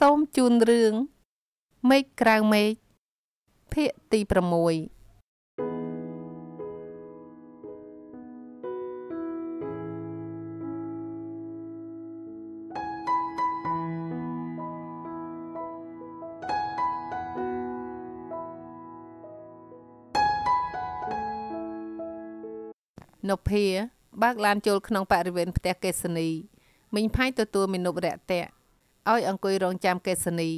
សូមជូនរឿងមេឃក្រៅមេឃភាគទី6នៅភាបើកឡានចូលក្នុងបរិវេណផ្ទះកេសនីមីងផៃទទួលមេនុបរៈតាក់ឲ្យអង្គុយរងចាំកេសនី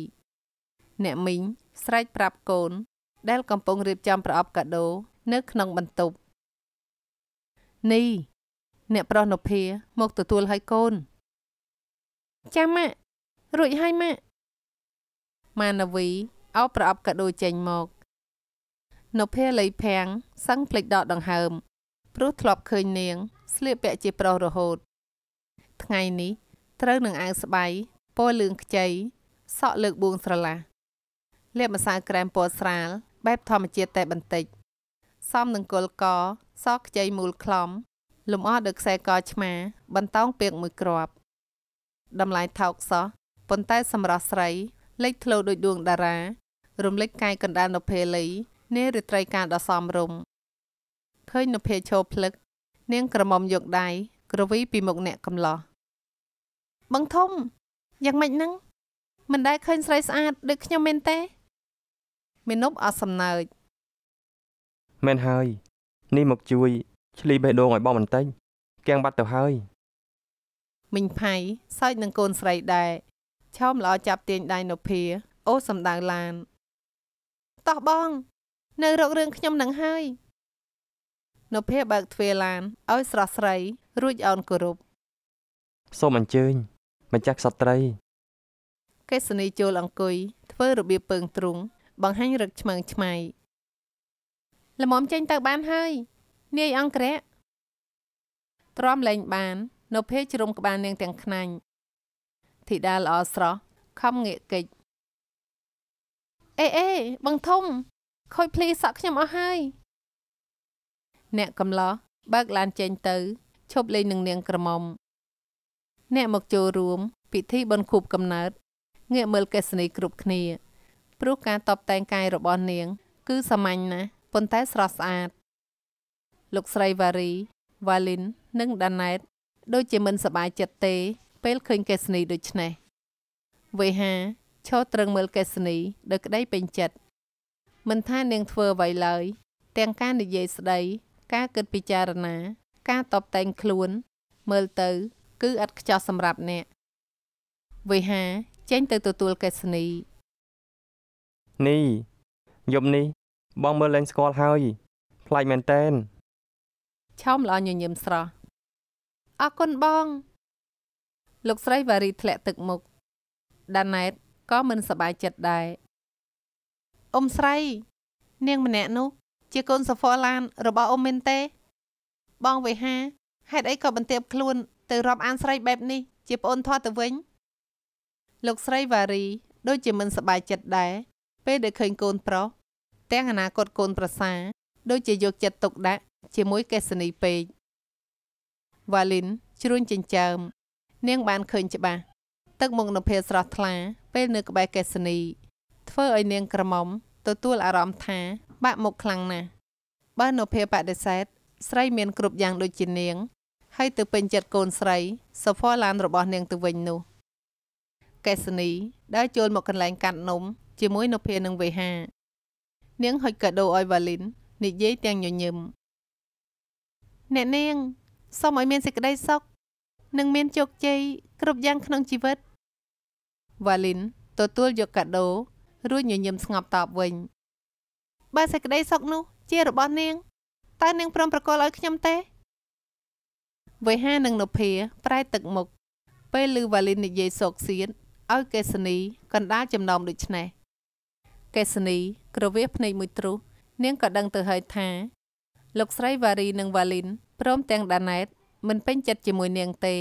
អ្នកមីងស្រែកប្រាប់កូនដែលកំពុងរៀបចំប្រអប់កាដូ នៅក្នុងបន្ទប់នី អ្នកប្រុសនុភាមកទទួលឲ្យកូន ចាំម៉ាក់រួចហើយម៉ាក់ម៉ានវីអោប្រអប់កាដូចេញមកនុភាលៃភាំងសឹងភ្លេចដកដង្ហើមព្រោះធ្លាប់ឃើញនាងស្លៀកពាក់ជាប្រុសរហូត ថ្ងៃនេះ ត្រូវនឹងអាវស្បៃពណ៌លឿងខ្ចីសក់លើកបួងស្រឡះលាបម្សៅក្រែមពណ៌ស្រាល បែបធម្មជាតិតែបន្តិចសមនឹងគល់កសក់ខ្ចីមូលខ្លំលំអដោយខ្សែកឆ្មាបន្តោងពាកមួយគ្រាប់តម្លៃថោកសោះប៉ុន្តែសម្រាប់ស្រីលេចធ្លោដោយដួងតារារំលេចកាយកណ្ដាលនភេលីនារាត្រីការដ៏សមរម្យឃើញនភេឈោភ្លឹក នាងក្រមុំយកដៃក្រវីពីមុខអ្នកកំឡោះបងធំយ៉ាងម៉េចហ្នឹងមិនដែលឃើញស្រីស្អាតដូចខ្ញុំមែនទេមាណពអត់សំណើចមែនហើយនេះមកជួយ ឆ្លីបេះដូងឲ្យបងបន្តិចកៀងបាត់ទៅហើយមីងផៃសើចនឹងកូនស្រីដែរឆោមល្អចាប់ទាញដៃនភាអូសំដៅឡានតោះបង នៅរករឿងខ្ញុំនឹងហើយនភាបើកទ្វារឡានឲ្យស្រស់ស្រីរួចអោនគោរពសូមអញ្ជើញម្ចាស់ក្សត្រីកិសនីចូលអង្គុយធ្វើរបៀបពើងទ្រុងបង្ហាញ រឹកឆ្មើងឆ្មៃល្មមចេញទៅបានហើយ នាយអង្គរៈទ្រាំលែងបាន នៅភេជ្រុំក្បាលនាងទាំងខ្នាញ់ធីតាល្អស្រស់ខំងាកកិច្ចអេអេបងធំខូចភ្លីសក់ខ្ញុំអស់ហើយអ្នកកំឡោះបើកឡានចេញទៅឈប់លេងនឹងនាងក្រមុំអ្នកមកចូលរួមពិធីបុណ្យខួបកំណើតងាកមើលកេសនីគ្រប់គ្នាព្រោះការតបតែងកាយរបស់នាង គឺសាមញ្ញណាស់ប៉ុន្តែស្រស់ស្អាតលោកស្រីវ៉ារីវ៉ាលីននិងដាណែតដូចជាមិនសប្បាយចិត្តទេ ពេលឃើញកេសនីដូច្នេះវេហាឈរត្រឹងមើលកេសនីដោយក្តីពេញចិត្តមិនថានាងធ្វើអ្វីឡើយ ទាំងការនិយាយស្ដីការគិតពិចារណា ការតបតែងខ្លួនមើលទៅគឺឥតខ្ចោះសម្រាប់អ្នកវេហាចេញទៅទទួលកេសនីនេះយប់នេះបងមើលលែងស្គាល់ហើយប្លែកមែនតែនឆោមល្អញញឹមស្រស់អរគុណបងលោកស្រីវ៉ារីធ្លាក់ទឹកមុខដាណែតក៏មិនសប្បាយចិត្តដែរអ៊ំស្រី នាងម្នាក់នោះជាកូនសូហ្វឡាន របស់អ៊ំមែនទេ បងវេហាហេតុអីក៏បន្ទាបខ្លួនទៅរាប់អានស្រីបែបនេះជាប្អូនធន់ទៅវិញលោកស្រីវ៉ារីដូចជាមិនសប្បាយចិត្តដែរពេលដែលឃើញកូនប្រុសទាំងអនាគតកូនប្រសាដូចជាយកចិត្តទុកដាក់ជាមួយកេសនីពេកវ៉ាលីនជ្រួញចិញ្ចើម នាងបានឃើញច្បាស់ទឹកមុខនភាស្រស់ថ្លាពេលនៅក្បែរកេសនីធ្វើឲ្យនាងក្រមុំទទួលអារម្មណ៍ថា បាក់មុខខ្លាំងណាស់បើនភាបដិសេធស្រី មានគ្រប់យ៉ាងដូចជានាងហើយទៅពេញចិត្តកូនស្រីសូហ្វាឡានរបស់នាងទៅវិញនោះកេសនីដើរចូលមកកន្លែងកាត់នំ ជាមួយ នៅភៀនឹងវេហា នាងហុចកាដូឲ្យវ៉ាលីននិយាយទាំងញញឹមអ្នកនាងសូមឲ្យមានសេចក្តីសុខនិងមានជោគជ័យគ្រប់យ៉ាងក្នុងជីវិតវ៉ាលីនទទួលយកកាដូរួចញញឹមស្ងប់តបវិញ បើសេចក្តីសុខនោះជារបស់នាងតើនាងព្រមប្រគល់ឲ្យខ្ញុំទេវេហានិងនភាប្រែទឹកមុខពេលឮវ៉ាលីននិយាយសោកសៀនឲ្យកេសនីកណ្ដាលចំណោមដូចនេះកេសនីក្រវាសភ្នែកមួយទ្រុសនាងក៏ដឹងទៅហើយថា លោកស្រីវ៉ារីនិងវ៉ាលីនព្រមទាំងដាណែត មិនពេញចិត្តជាមួយនាងទេ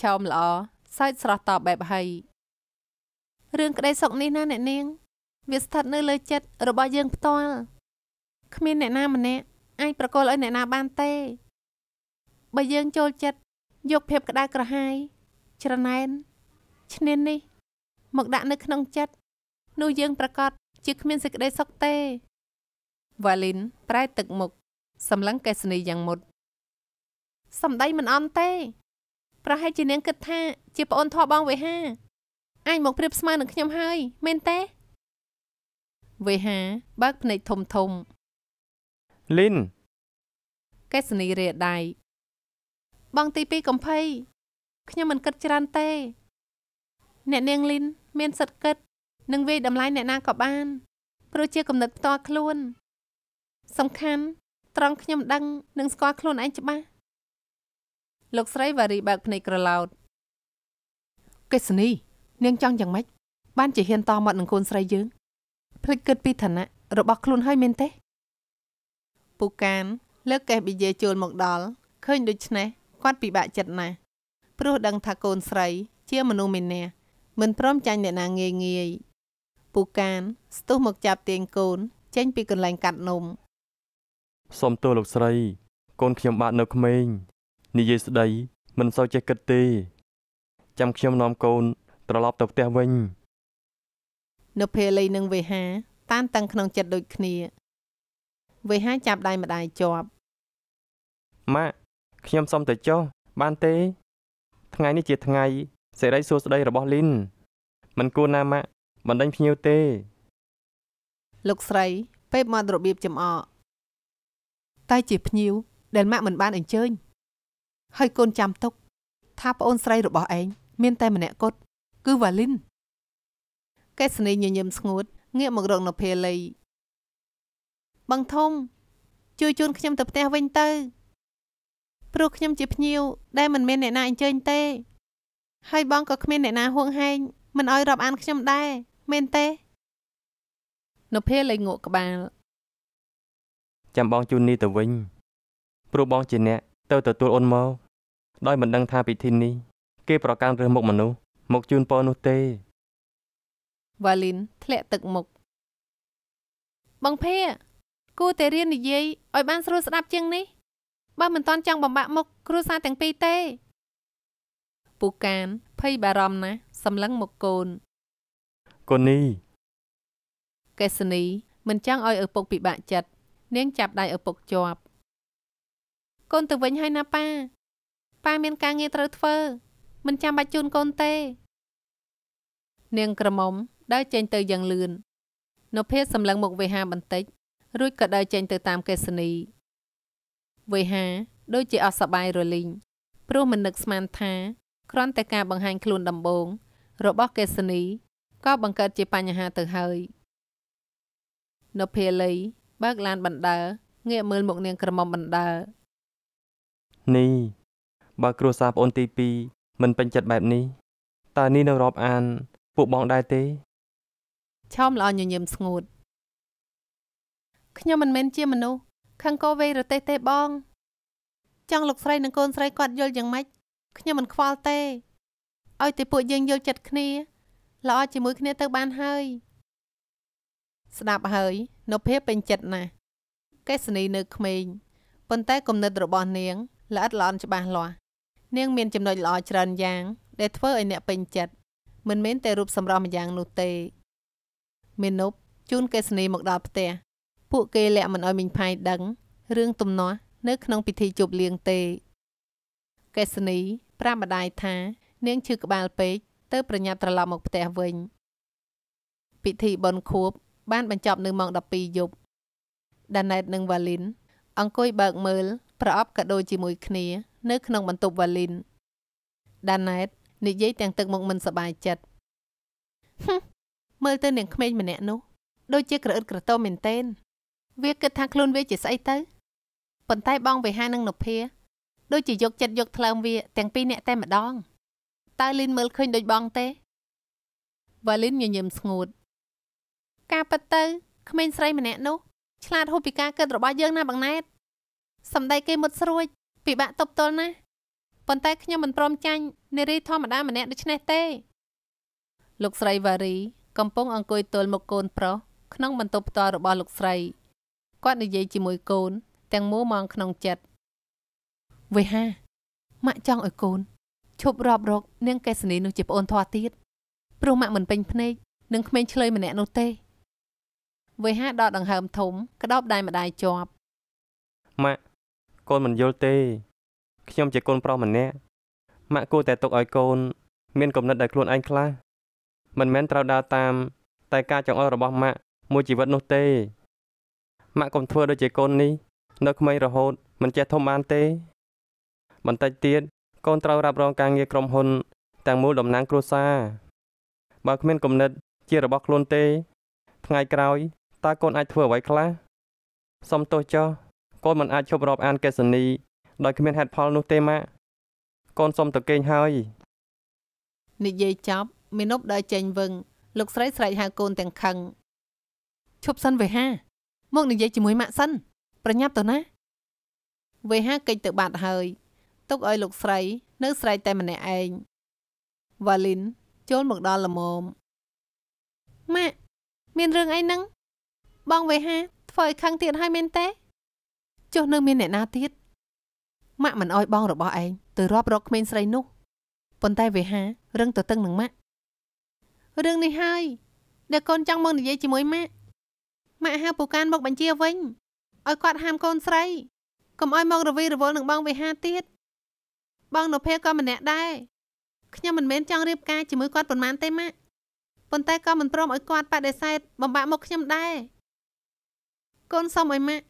ឆោមល្អសើចស្រស់តបបែបហីរឿងក្តីសុកនេះណាអ្នកនាង វាស្ថិតនៅលើចិត្តរបស់យើងផ្ទាល់គ្មានអ្នកណាម្នាក់អាចប្រកល់ឲ្យអ្នកណាបានទេបើយើងចូលចិត្តយកភាពក្តៅក្រហាយច្រណែនឈ្នាននេះ មកដាក់នៅ ក្នុងចិត្តនោះយើង ប្រកាសជាគ្មានសេចក្តីសុខទេវ៉ាលីន ប្រែទឹកមុខសម្លឹងកេសនីយ៉ាងមុតសំដីមិនអន់ទេ ប្រហែលជានាងគិតថា ជាប្អូនធေါ်បងវេហា អាចមកប្រៀបស្មើនឹងខ្ញុំហើយមែនទេ វេហាបើកភ្នែកធំធំលីនកេសនីរាដៃបងទី2កំភៃខ្ញុំមិនគិតច្រើនទេ អ្នកនាងលីនមានសិទ្ធិគិតនិងវាយតម្លៃអ្នកណាក៏បានព្រោះជាគំនិតផ្ទាល់ខ្លួនសំខាន់ត្រង់ខ្ញុំដឹងនិងស្គាល់ខ្លួនឯងច្បាស់លោកស្រីវ៉ារីបើកភ្នែកក្រឡោតកេសនី នាងចង់យ៉ាងម៉េចបានជាហ៊ានតមាត់នឹងកូនស្រីយើងភ្លេចគិតពីឋានៈរបស់ខ្លួនហើយមែនទេពូកាន លើកកេះប៊ីយេចូលមកដល់ឃើញដូច្នេះគាត់ពិបាកចិត្តណាស់ព្រោះដឹងថាកូនស្រី ជាមនុស្សម្នាក់មិនព្រមចាញ់អ្នកណាងាយងាយពូកាន ស្ទុះមកចាប់ទាញកូន ចេញពីកន្លែងកាត់នំសុំទោសលោកស្រី កូនខ្ញុំបាទនៅក្មេងនិយាយស្ដីមិនសូវចេះគិតទេចាំខ្ញុំនាំកូនត្រឡប់ទៅផ្ទះវិញនៅពេលលីនឹងវេហាតានតឹងក្នុងចិត្តដូចគ្នា វេហាចាប់ដៃម្ដាយជាប់ម៉ាក់ខ្ញុំសុំទៅចុះបានទេ ថ្ងៃនេះជាថ្ងៃ សេរីសួស្តីរបស់លីនមិនគួរណាម៉ាក់បណ្ដេញភ្ញៀវទេ លោកស្រីពេបមករបៀបចំអកតែជាភ្ញៀវដែលម៉ាក់មិនបានអញ្ជើញហើយកូនចាំទុក ថាប្អូនស្រីរបស់ឯងមាន តែម្នាក់គត់ គឺវ៉ាលីន កេសនីញញឹមស្ងួតងាកមករកនៅភេលីបងធំជួយជូនខ្ញុំទៅផ្ទះវិញទៅព្រោះខ្ញុំជាភ្ញៀវដែលមិនមានអ្នកណាអញ្ជើញទេ ហើយបងក៏គ្មានអ្នកណាហួងហែងមិនអោយរាប់អានខ្ញុំដែរមែនទេនៅពេលលេងងក់ក្បាលចាំបងជូននីទៅវិញ ព្រោះបងជាអ្នកទៅទទួលអូនមកដោយមិនដឹងថាពិធីនេះគេប្រកាន់រើសមុខមនុស្សមកជូនពរនោះទេវ៉ាលីន ធ្លាក់ទឹកមុខបងភាគូតែរៀននិយាយឲ្យបាន ស្រួលស្ដាប់ជាងនេះបើមិនតន់ចង់បំបាក់មុខគ្រួសារទាំងពីរទេពូកានភ័យបារម្ភណាស់សម្លឹងមកកូនកូននី កេសនី មិនចង់ឲ្យឪពុកពិបាកចិត្តនាងចាប់ដៃឪពុកជាប់កូនទៅវិញហើយណាប៉ាប៉ាមានការងារត្រូវធ្វើ មិនចាំបាច់ជូនកូនទេ នាងក្រមុំដើរចេញទៅយ៉ាងលឿននៅភេទសម្លឹងមុខវេហាបន្តិច រួចក៏ដើរចេញទៅតាមកេសនីវេហា ដូចជាអស់សប្បាយរលីងព្រោះមិននឹកស្មានថាគ្រាន់តែការបង្ហាញ ខ្លួនដំបូងរបស់កេសនីក៏បង្កើតជាបញ្ហាទៅហើយនៅពេលលីបើកឡានបណ្ដើងាកមើលមុខនាង ក្រមុំបណ្ដើនេះបើគ្រួសារប្អូនទី2មិនពេញចិត្តបែបនេះតើនេះនឹងរាប់អាន ពួកបងដែរទេឆោមល្អញញឹមស្ងួតខ្ញុំមិនមែនជាមនុស្សខឹងកោវេរទេសទេបង ចង់លោកស្រីនិងកូនស្រីគាត់យល់យ៉ាងម៉េចខ្ញុំមិនខ្វល់ទេឲ្យតែពួកយើងយល់ចិត្តគ្នាល្អជាមួយគ្នាទៅបានហើយស្ដាប់ហើយនៅភាពពេញចិត្តណាស់កេសនីនៅក្មេងប៉ុន្តែគំនិតរបស់នាងល្អិតល្អន់ច្បាស់លាស់នាងមានចំណុចល្អច្រើនយ៉ាង ដែលធ្វើឲ្យអ្នកពេញចិត្តមិនមែនតែរូបសម្រស់ម្យ៉ាងនោះទេមេនុបជូនកេសនីមកដល់ផ្ទះពួកគេលាក់មិនឲ្យមីងផៃដឹងរឿងទំនាស់នៅក្នុងពិធីជប់លៀងទេ កេសនីប្រាប់ម្ដាយថា នាងឈឺក្បាលពេកទៅ ប្រញាប់ត្រឡប់មកផ្ទះវិញពិធីបន់ខួបបាន បញ្ចប់នៅម៉ោង12យប់ដាណេតនិងវ៉ាលីន អង្គុយបើកមើលប្រអប់កាដូជាមួយគ្នា នៅក្នុងបន្ទប់វ៉ាលីនដាណេតនិយាយទាំងទឹកមុខមិនសប្បាយចិត្តមើលទៅនាងក្មេងម្នាក់នោះដូចជាក្រអឹតក្រទោមែនទែនវាគិតថាខ្លួនវាជាស្អីទៅប៉ុន្តែបងវេហានិងនុភាដូចជាយកចិត្តយកថ្លើមវាទាំងពីរនាក់តែម្ដងតើលីនមើលឃើញដូចបងទេវ៉ាលីនញញឹមស្ងួតការពិតទៅក្មេងស្រីម្នាក់នោះ ឆ្លាតហួសពីការគិតរបស់យើងណាបងណែតសម្ដីគេមុតស្រួចពិបាកតបតល់ណាស់ប៉ុន្តែខ្ញុំមិនព្រមចាញ់នារីធម្មតាម្នាក់ដូចនេះទេលោកស្រីវ៉ារី កំពុងអង្គុយទល់មុខកូនប្រុសក្នុងបន្ទប់ផ្ទាល់របស់លោកស្រីគាត់និយាយជាមួយកូន ទាំងមូលមកក្នុងចិត្តវេហាម៉ាក់ចង់ឲ្យកូនឈប់រាប់រកនាងកេសនីនោះជាប្អូនធွာទៀតព្រោះម៉ាក់មិនពេញភ្នែកនឹងក្មេងឆ្លើយម្នាក់នោះទេវេហាដកដង្ហើមធំក្តោបដៃម្ដាយជាប់ម៉ាក់កូនមិនយល់ទេខ្ញុំជាកូនប្រុសម្នាក់ម៉ាក់គួរតែទុកឲ្យកូន មានគំនិតដល់ខ្លួនឯងខ្លះមិនមែនត្រូវដើរតាមតែការចង្អុលរបស់ម៉ាក់មួយជីវិតនោះទេម៉ាក់កុំធ្វើដូចជាកូននេះនៅក្មេងរហូត មិនចេះធំបានទេ បន្តិចទៀតកូនត្រូវរ៉ាប់រងការងារក្រុមហ៊ុនទាំងមូលតំណាងគ្រួសារបើគ្មានគំនិតជារបស់ខ្លួនទេ ថ្ងៃក្រោយតើកូនអាចធ្វើអ្វីខ្លះសុំទោសចុះកូនមិនអាចឈប់រាប់អានកេសនីដោយគ្មានហេតុផលនោះទេម៉ាក់កូនសុំទៅគេងហើយនិយាយចប់មាណពដើរចេញវឹងលោកស្រីស្រែកហៅកូនទាំងខឹងឈប់សិនវេហាមកនិយាយជាមួយម៉ាក់សិនប្រញាប់ទៅណា វេហាកិច្ចទៅបាត់ហើយ ទុកឲ្យលោកស្រីនៅ ស្រែកតែម្នាក់ឯងវ៉ាលីនចូលមកដល់លមមម៉ាក់មានរឿងអីហ្នឹងបងវេហាធ្វើឲ្យខឹងទៀតហើយមែនទេចុះនៅមានអ្នកណាទៀតម៉ាក់មិនអោយបងរបស់ឯងទៅរាប់រកក្មេងស្រី នោះប៉ុន្តែវេហារឹងទៅតឹងនឹងម៉ាក់រឿងនេះហើយដែលកូនចង់មកនិយាយជាមួយម៉ាក់ម៉ាក់ហៅពូកានមកបញ្ជាវិញឲ្យគាត់ហាមកូនស្រីកុំឲ្យមករវីរវល់នឹងបងវិហាទៀតបងនភៈក៏ម្នាក់ដែរខ្ញុំមិនមែនចង់រៀបការជាមួយគាត់ប៉ុន្មានទេម៉ាក់ប៉ុន្តែក៏មិនព្រមឲ្យគាត់បដិសេធបំបាក់មុខខ្ញុំដែរកូនសុំឲ្យម៉ាក់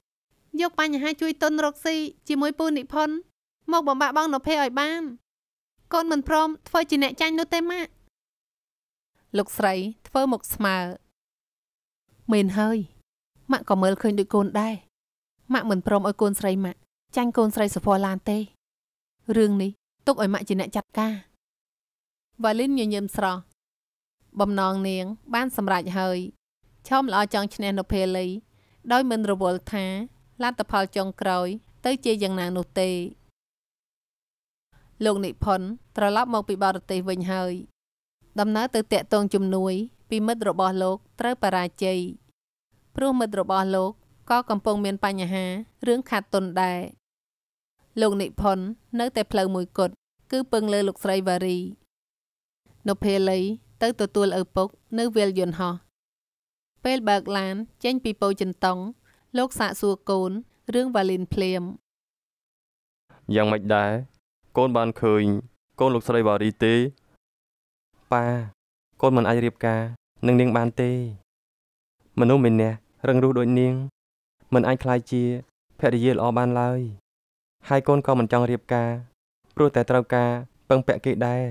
យក បញ្ហាជួយទុនរកស៊ីជាមួយពូនិភ័ណ្ឌមកបំបាក់បងនភៈឲ្យបាន កូនមិនព្រម ធ្វើជាអ្នកចាញ់នោះទេម៉ាក់លោកស្រីធ្វើមុខស្មើមែនហើយម៉ាក់ក៏មើលឃើញដូចកូនដែរម៉ាក់មិនព្រមឲ្យកូនស្រីម៉ាក់ចាញ់កូនស្រីសុផល្លានទេរឿងនេះទុកឲ្យម៉ាក់ជាអ្នកចាត់ការវ៉ាលីនញញឹមស្រស់បំណងនាងបានសម្រេចហើយឈោមល្អចង់ឈ្នះនៅពេលលី ដោយមិនរវល់ថាលទ្ធផលចុងក្រោយ ទៅជាយ៉ាងណានោះទេ លោកនិផុន ត្រឡប់មកពីបរទេសវិញហើយ ដំណើរទៅតាក់ទងជំនួយ ពីមិត្តរបស់លោក ត្រូវបរាជ័យព្រោះមិត្តរបស់លោកក៏កំពុងមានបញ្ហា រឿងខាតទុនដែរលោកនិផុននៅតែផ្លូវមួយគត់គឺពឹងលើលោកស្រីវ៉ារីនៅពេលលីទៅទទួលឪពុក នៅវិលយន្តហោះពេលបើកឡាន ចេញពីពោចិនតុងលោកសាកសួរកូនរឿងវ៉ាលីនភ្លាមយ៉ាងម៉េចដែរកូនបានឃើញកូនលោកស្រីវ៉ារីទេប៉ាកូនមិនអាចរៀបការនឹងនាងបានទេមនុស្សម្នាក់រឹងរូសដូចនាងមិនអាចខ្លាយជាភរិយាល្អបានឡើយហើយកូនក៏មិនចង់រៀបការ ព្រោះតែត្រូវការ ពឹងពាក់គេដែរ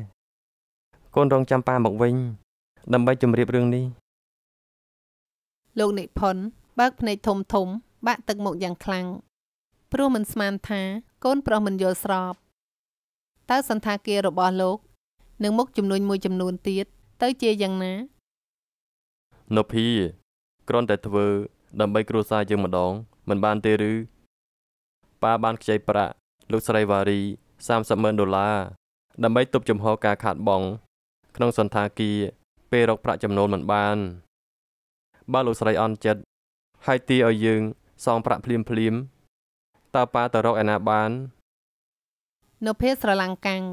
កូនរងចាំប៉ាមកវិញ ដើម្បីជម្រាបរឿងនេះលោកនិផុនបើកភ្នែកធំធំបាក់ទឹកមុខយ៉ាងខ្លាំងព្រោះមិនស្មានថាកូនប្រុសមិនយល់ស្របតើសន្តាគាររបស់លោកនឹងមុខចំនួនមួយចំនួនទៀតទៅជាយ៉ាងណាណូភីគ្រាន់តែធ្វើដើម្បីគ្រួសារយើងម្ដង មិនបានទេឬប៉ាបានខ្ចីប្រាក់លោកស្រីវ៉ារី30ម៉ឺនដុល្លារដើម្បីទប់ចំហការខាតបង់ក្នុងសន្តាគារពេលរក ប្រាក់ចំណូលមិនបានបើលោកស្រីអន់ចិត្តហើយទីឲ្យយើងសងប្រាក់ភ្លាមភ្លាមតើប៉ាទៅរកឯណាបាន នៅភេទស្រឡាំងកាំង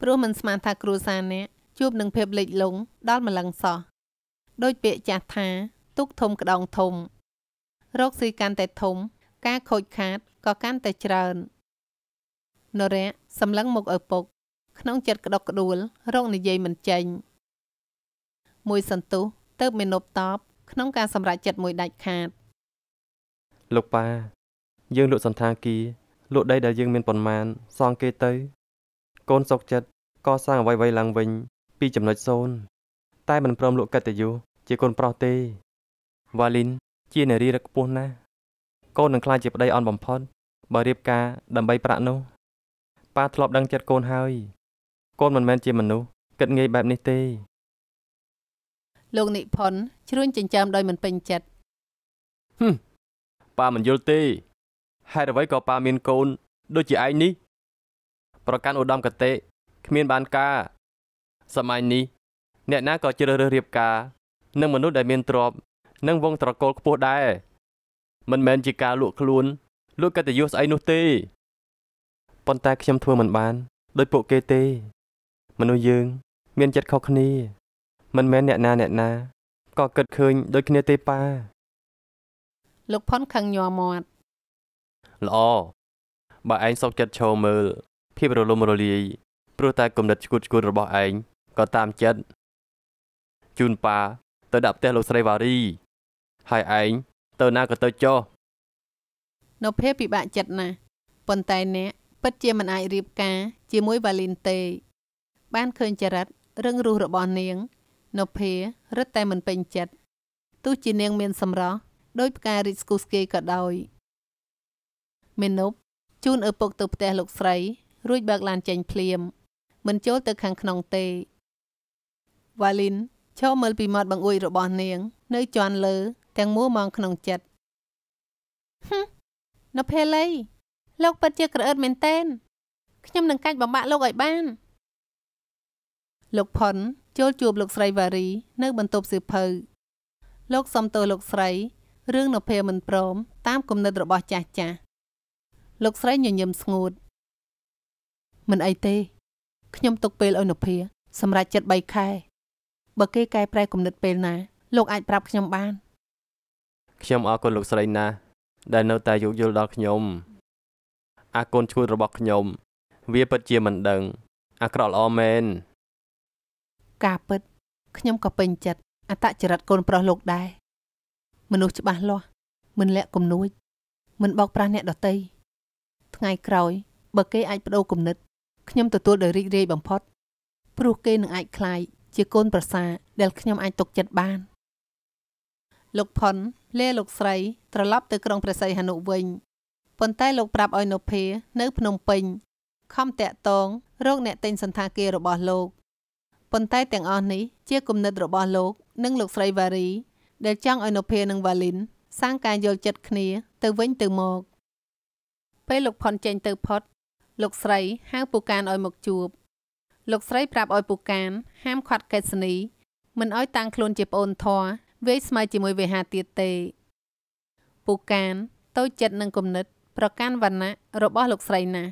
ព្រោះមិនស្មានថាគ្រួសារអ្នកជួបនឹងភាពលិចលង់ដល់ម្លឹងសោះដោយពាក្យចាស់ថាទូកធំក្តោងធំរោគស៊ីកាន់តែធំការខូចខាតក៏កាន់តែច្រើននរៈសម្លឹងមុខឪពុក ក្នុងចិត្តក្តុកក្តួលរោគនិយាយមិនចេញ មួយសន្ទុះទៅមានប់តបក្នុងការ សម្រេចចិត្តមួយដាច់ខាត លោកប៉ាយើងលក់សន្តាគារលក់ដីដែលយើងមានប៉ុន្មាន សងគេទៅ កូនសុកចិត្តកសាងអ្វីៗឡើងវិញពីចំណុចសូន្យតែមិនព្រមលក់កិត្តិយសជាកូនប្រុសទេវ៉ាលីនជានារីរឹកខ្ពស់ណាស់កូននឹងខ្លាចជាប្តីអន់បំផុតបើរៀបការដើម្បីប្រាក់នោះប៉ាធ្លាប់ដឹងចិត្តកូនហើយ កូនមិនមែនជាមនុស្សគិតងាយបែបនេះទេលោកនិផុនជ្រួញចិញ្ចើមដោយមិនពេញចិត្តហឹមប៉ាមិនយល់ទេហេតុអ្វីក៏ប៉ាមានកូន ដូចជាឯងនេះប្រកាន់ឧត្តមកតេគ្មានបានការ សម័យនេះអ្នកណាក៏ជ្រើសរើសរៀបការនឹងមនុស្សដែលមានទ្រព្យនិងវងត្រកូលខ្ពស់ដែរមិនមែនជាការលក់ខ្លួន លក់កិត្តិយសស្អីនោះទេប៉ុន្តែខ្ញុំធ្វើមិនបាន ដោយពួកគេទេ មនុស្សយើង មានចិត្តខុសគ្នាមិនមែនអ្នកណា អ្នកណាក៏គិតឃើញដូចគ្នាទេប៉ាលោកផុនខឹងញ័រមាត់ល្អបើឯងសោកចិត្តឈរមើលភាពរលំរលាយព្រោះតែគំនិតឈួតឈួតរបស់ឯងក៏តាមចិត្តជូនប៉ាទៅដាក់ផ្ទះលោកស្រីវ៉ារីហើយឯងទៅណាក៏ទៅចុះនៅភេពិបាកចិត្តណាស់ប៉ុន្តែអ្នកពិតជាមិនអាចរៀបការ ជាមួយវ៉ាលីនទេ បានឃើញចរិតរឹងរូសរបស់នាងនៅភេរឹតតែមិនពេញចិត្តទោះជានាង មាន សម្រស់ដោយផ្ការីស្គូស្គេក៏ដោយមេនុបជូនឪពុកទៅផ្ទះលោកស្រី រួចបើកឡានចេញភ្លាមមិនចូលទៅខាងក្នុងទេវ៉ាលីនឈរមើល ពីមាត់បង្អួចរបស់នាង នៅជាន់លើទាំងមូលមកក្នុងចិត្តហឹមនៅភេលីលោកពិតជាក្រអឺតមែនតែនខ្ញុំនឹងកាច់បំបាក់លោកឲ្យបាន លោកផុនចូលជួបលោកស្រីវ៉ារី នៅ បន្ទប់សៀវភៅលោកសំទោសលោកស្រីរឿងនៅភេមិនព្រម តាមគំនិតរបស់ចាស់ចាស់លោកស្រីញញឹមស្ងួតមិនអីទេខ្ញុំទុកពេលឲ្យនភាសម្រាប់ចិត្ត3ខែបើគេកែប្រែគំនិតពេលណាលោកអាចប្រាប់ខ្ញុំបានខ្ញុំអរគុណលោកស្រីណាស់ដែលនៅតែយោគយល់ដល់ខ្ញុំ អាកូនឈួតរបស់ខ្ញុំ វាពិតជាមិនដឹង អាក្រក់ល្អមែនការពិតខ្ញុំក៏ពេញចិត្តអតចរិតកូនប្រុសលោកដែរមនុស្សច្បាស់លាស់មិនលាក់គំនួចមិនបោកប្រាស់អ្នកដទៃថ្ងៃក្រោយបើគេអាចបដូរគំនិតខ្ញុំទទួលដោយរីករាយបំផុតព្រោះគេនឹងអាចคลายជាកូនប្រសាដែលខ្ញុំអាចទុកចិត្តបានលោកផុនលាលោកស្រីត្រឡប់ទៅក្រុងព្រះសីហនុវិញប៉ុន្តែលោកប្រាប់ឲ្យនុភានៅភ្នំពេញខំតាក់តងរកអ្នកទិញសន្តាគាររបស់លោកប៉ុន្តែទាំងអស់នេះជាគំនិតរបស់លោកនិងលោកស្រីវ៉ារីដែលចង់ឲ្យនុភានិងវ៉ាលីន សាងការយល់ចិត្តគ្នា ទៅវិញទៅមក ពេលលោកផុនចេញទៅផុតលោកស្រីហៅពូកានឲ្យមកជួបលោកស្រីប្រាប់ឲ្យពូកានហាមខាត់កេសនីមិនឲ្យតាំងខ្លួនជាប្អូនធរវាយស្មើជាមួយវេហាទៀតទេពូកានតូចចិត្តនឹងគំនិត ប្រកាន់វណ្ណៈរបស់លោកស្រីណាស់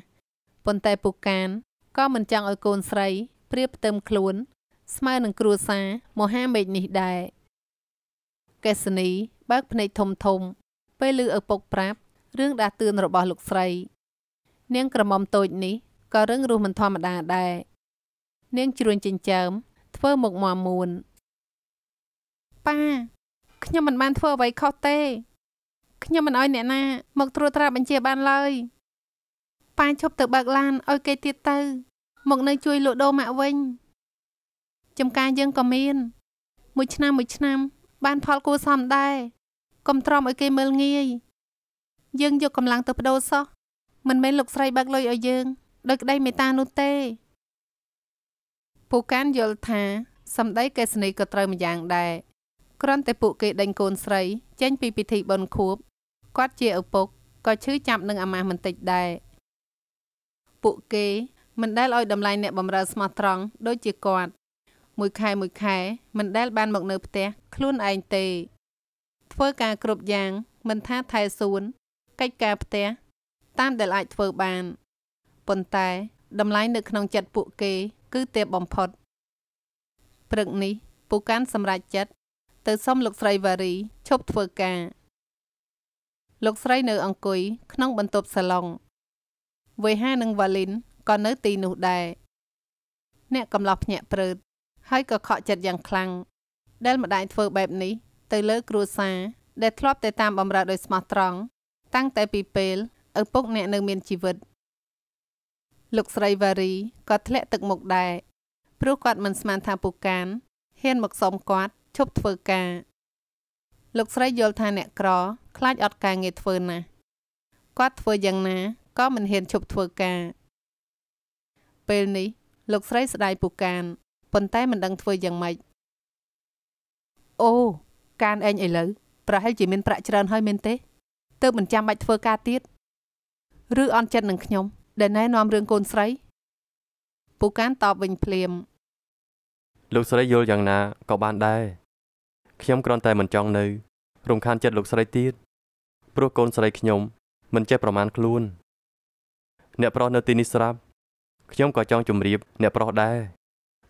ប៉ុន្តែពូកានក៏មិនចង់ឲ្យកូនស្រីព្រៀបផ្ទឹមខ្លួន ស្មើនឹងគ្រួសារមហាមេឃនេះដែរកេសនីបើកភ្នែកធំធំ ពេលឮឪពុកប្រាប់រឿងដាស់តឿនរបស់លោកស្រី នាងក្រមុំតូចនេះក៏រឹងរូសមិនធម្មតាដែរនាងជ្រួញចិញ្ចើម ធ្វើមុខមាំមួនប៉ាខ្ញុំមិនបានធ្វើអ្វីខុសទេខ្ញុំមិនអោយអ្នកណាមកត្រួតត្រាបញ្ជាបានឡើយប៉ាឈប់ទៅបើកឡានអោយគេទៀតទៅមកនៅ ជួយលក់ដូរម៉ាក់វិញ ចំការយើងក៏មាន មួយឆ្នាំមួយឆ្នាំ បានផលគួរសមដែរកុំទ្រាំអោយគេមើលងាយ យើងយកកម្លាំងទៅបដូរសោះមិនមែនលោកស្រីបើកលុយឲ្យយើងដោយក្តីមេត្តានោះទេពូកានយល់ថាសម្ដីកេសនីក៏ត្រូវម្យ៉ាងដែរគ្រាន់តែពួកគេដេញកូនស្រីចេញពីពិធីបុណ្យខួបគាត់ជាឪពុកក៏ឈឺចាប់នឹងអាម៉ាស់មិនតិចដែរពួកគេមិនដែលឲ្យតម្លៃអ្នកបម្រើស្មោះត្រង់ដូចជាគាត់មួយខែមួយខែ មិនដែលបានមកនៅផ្ទះខ្លួនឯងទេធ្វើការគ្រប់យ៉ាង មិនថាថែសួនកិច្ចការផ្ទះតាមដែលអាចធ្វើបានប៉ុន្តែតម្លៃនៅក្នុងចិត្តពួកគេគឺទាបបំផុតព្រឹកនេះពូកាន់សម្រេចចិត្តទៅសុំលោកស្រីវ៉ារីឈប់ធ្វើការ លោកស្រីនៅអង្គុយក្នុងបន្ទប់សាឡុងវេហានិងវ៉ាលីនក៏នៅទីនោះដែរអ្នកកំឡោះភ្ញាក់ព្រឺតហើយក៏ខកចិត្តយ៉ាងខ្លាំងដែលម្ដាយធ្វើបែបនេះទៅលើគ្រួសារដែលធ្លាប់តែតាមបំរើដោយស្មោះត្រង់តាំង តែពីពេលឪពុកអ្នកនៅមានជីវិតលោកស្រីវ៉ារីក៏ធ្លាក់ទឹកមុខដែរព្រោះគាត់មិនស្មានថាពូកានហ៊ានមកសុំគាត់ឈប់ធ្វើការលោកស្រីយល់ថាអ្នកក្រ ខ្លាចអត់ការងារធ្វើណាស់គាត់ធ្វើយ៉ាងណាក៏មិនហ៊ានឈប់ធ្វើការ ពេលនេះ លោកស្រីស្ដាយពូកានប៉ុន្តែមិនដឹងធ្វើយ៉ាងម៉េចអូកានឯងឥឡូវប្រហែលជាមានប្រាក់ច្រើនហើយមែនទេទើបមិនចាំបាច់ធ្វើការទៀតឬអន់ចិត្តនឹងខ្ញុំ ដែលណែនាំរឿងកូនស្រីពូកានតបវិញភ្លាមលោកស្រីយល់យ៉ាងណាក៏បានដែរខ្ញុំគ្រាន់តែមិនចង់នៅរំខានចិត្តលោកស្រីទៀតព្រោះកូនស្រីខ្ញុំមិនចេះប្រមាណខ្លួន អ្នកប្រុសនៅទីនេះស្រាប់ខ្ញុំក៏ចង់ជម្រាបអ្នកប្រុសដែរ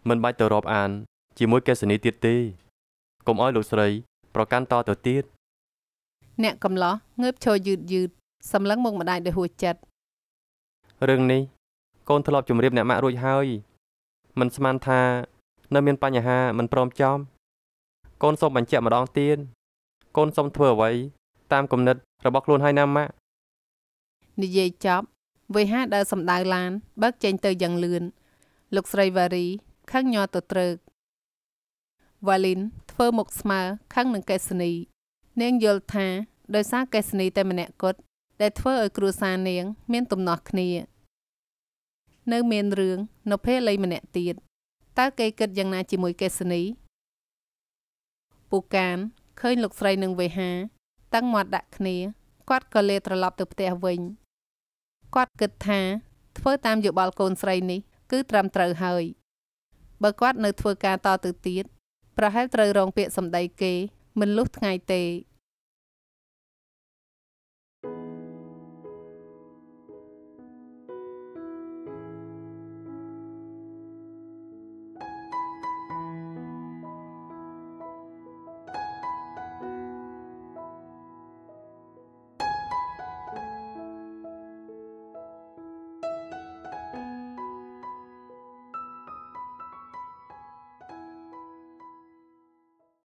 មិនបាច់ទៅរាប់អាន ជាមួយកេសនីទៀតទេកុំឲ្យលោកស្រី ប្រកាន់តទៅទៀតអ្នកកំឡោះងើបឈរយឺតយឺតសម្លឹងមកម្ដាយដោយហួចចិត្តរឿងនេះកូនធ្លាប់ជម្រាបអ្នកម៉ាក់រួចហើយមិនស្មានថា នៅ មាន បញ្ហាមិនព្រមចំកូនសូមបញ្ជាក់ម្ដងទៀតកូនសូមធ្វើអ្វីតាមគំនិត របស់ខ្លួនហើយណាម៉ាក់និយាយចប់វេហាដើរសំដៅឡាន បើកចេញទៅយ៉ាងលឿនលោកស្រីវ៉ារីខឹងញ័រទៅត្រឹកវ៉ាលីនធ្វើមុខស្មើខឹងនឹងកេសនី នាងយល់ថាដោយសារកេសនីតែម្នាក់គត់ដែលធ្វើឲ្យគ្រួសារនាង មាន ទំនាស់គ្នា នៅមានរឿង នៅពេលលៃម្នាក់ទៀតតើគេគិតយ៉ាងណាជាមួយកេសនីពូកានឃើញលោកស្រីនឹងវេហាតឹងមាត់ដាក់គ្នាគាត់ក៏លេត្រឡប់ទៅផ្ទះវិញគាត់គិតថាធ្វើតាមយោបល់កូនស្រីនេះគឺត្រឹមត្រូវហើយបើគាត់នៅធ្វើការតទៅទៀត ប្រហែលត្រូវរងពាក្យសម្ដីគេ មិនលុះថ្ងៃទេ